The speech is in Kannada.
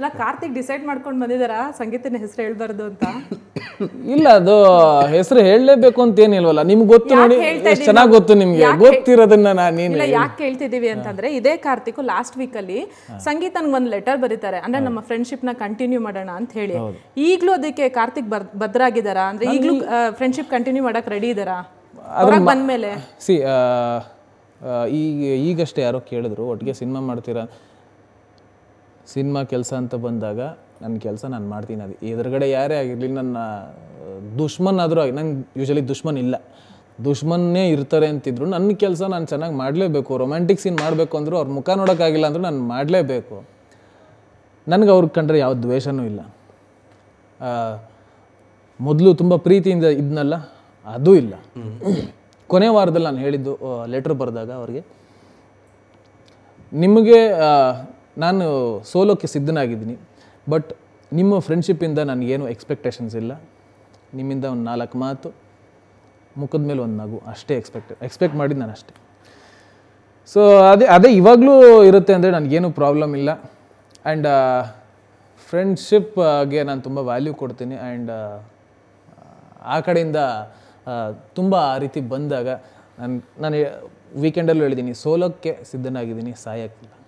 ಅಲ್ಲ ಕಾರ್ತಿಕ್ ಡಿಸೈಡ್ ಮಾಡ್ಕೊಂಡು ಬಂದಿದ್ದಾರಾ ಸಂಗೀತನ ಹೆಸರು ಹೇಳ್ಬಾರ್ದು ಅಂತ ಇಲ್ಲ ಅದು ಹೆಸರು ಹೇಳಲೇಬೇಕು ಅಂತ ಏನಿಲ್ವಲ್ಲ ನಿಮ್ಗೆ ಗೊತ್ತು ನೋಡಿ ಚೆನ್ನಾಗಿ ಗೊತ್ತು ನಿಮ್ಗೆ ಗೊತ್ತಿರೋದನ್ನ ನಾನು ಇಲ್ಲ ಯಾಕೆ ಕೇಳ್ತಿದ್ದೀವಿ ಅಂತಂದ್ರೆ ಇದೇ ಕಾರ್ತಿಕ್ ಲಾಸ್ಟ್ ಅಲ್ಲಿ ಸಂಗೀತ ಒಂದು ಲೆಟರ್ ಬರೀತಾರೆ ಅಂದ್ರೆ ನಮ್ಮ ಫ್ರೆಂಡ್ಶಿಪ್ ನ ಕಂಟಿನ್ಯೂ ಮಾಡೋಣ ಅಂತ ಹೇಳಿ ಈಗಲೂ ಅದಕ್ಕೆ ಕಾರ್ತಿಕ್ ಬದ್ರಾಗಿದ್ದಾರಾ ಅಂದ್ರೆ ಈಗಲೂ ಫ್ರೆಂಡ್ಶಿಪ್ ಕಂಟಿನ್ಯೂ ಮಾಡಕ್ ರೆಡಿ ಇದ್ದಾರಾ ಬಂದ್ಮೇಲೆ ಸಿ ಈಗಷ್ಟೇ ಯಾರೋ ಕೇಳಿದ್ರು ಒಟ್ಟಿಗೆ ಸಿನಿಮಾ ಮಾಡ್ತೀರಾ ಸಿನಿಮಾ ಕೆಲಸ ಅಂತ ಬಂದಾಗ ನನ್ನ ಕೆಲಸ ನಾನು ಮಾಡ್ತೀನಿ ಅದು ಎದುರುಗಡೆ ಯಾರೇ ಆಗಿರಲಿ ನನ್ನ ದುಶ್ಮನ್ ಆದರೂ ಆಗಿ ನಂಗೆ ಯೂಶಲಿ ದುಶ್ಮನ್ ಇಲ್ಲ ದುಶ್ಮನ್ನೇ ಇರ್ತಾರೆ ಅಂತಿದ್ರು ನನ್ನ ಕೆಲಸ ನಾನು ಚೆನ್ನಾಗಿ ಮಾಡಲೇಬೇಕು ರೊಮ್ಯಾಂಟಿಕ್ ಸೀನ್ ಮಾಡಬೇಕು ಅಂದರು ಅವ್ರ ಮುಖ ನೋಡೋಕ್ಕಾಗಿಲ್ಲ ಅಂದರೂ ನಾನು ಮಾಡಲೇಬೇಕು ನನಗೆ ಅವ್ರಿಗೆ ಕಂಡ್ರೆ ಯಾವ ದ್ವೇಷನೂ ಇಲ್ಲ ಮೊದಲು ತುಂಬ ಪ್ರೀತಿಯಿಂದ ಇದ್ನಲ್ಲ ಅದೂ ಇಲ್ಲ ಕೊನೆ ವಾರದಲ್ಲಿ ನಾನು ಹೇಳಿದ್ದು ಲೆಟ್ರ್ ಬರೆದಾಗ ಅವ್ರಿಗೆ ನಿಮಗೆ ನಾನು ಸೋಲೋಕ್ಕೆ ಸಿದ್ಧನಾಗಿದ್ದೀನಿ ಬಟ್ ನಿಮ್ಮ ಫ್ರೆಂಡ್ಶಿಪ್ಪಿಂದ ನನಗೇನು ಎಕ್ಸ್ಪೆಕ್ಟೇಷನ್ಸ್ ಇಲ್ಲ ನಿಮ್ಮಿಂದ ಒಂದು ನಾಲ್ಕು ಮಾತು ಮುಖದ ಮೇಲೆ ಒಂದು ನಗು ಅಷ್ಟೇ ಎಕ್ಸ್ಪೆಕ್ಟ್ ಎಕ್ಸ್ಪೆಕ್ಟ್ ಮಾಡಿದ್ದು ನಾನು ಅಷ್ಟೇ ಸೊ ಅದೇ ಅದೇ ಇವಾಗಲೂ ಇರುತ್ತೆ ಅಂದರೆ ನನಗೇನು ಪ್ರಾಬ್ಲಮ್ ಇಲ್ಲ ಆ್ಯಂಡ್ ಫ್ರೆಂಡ್ಶಿಪ್ಗೆ ನಾನು ತುಂಬ ವ್ಯಾಲ್ಯೂ ಕೊಡ್ತೀನಿ ಆ್ಯಂಡ್ ಆ ಕಡೆಯಿಂದ ತುಂಬ ಆ ರೀತಿ ಬಂದಾಗ ನಾನು ನಾನು ವೀಕೆಂಡಲ್ಲೂ ಹೇಳಿದ್ದೀನಿ ಸೋಲೋಕ್ಕೆ ಸಿದ್ಧನಾಗಿದ್ದೀನಿ ಸಾಯಕ್ಕಿಲ್ಲ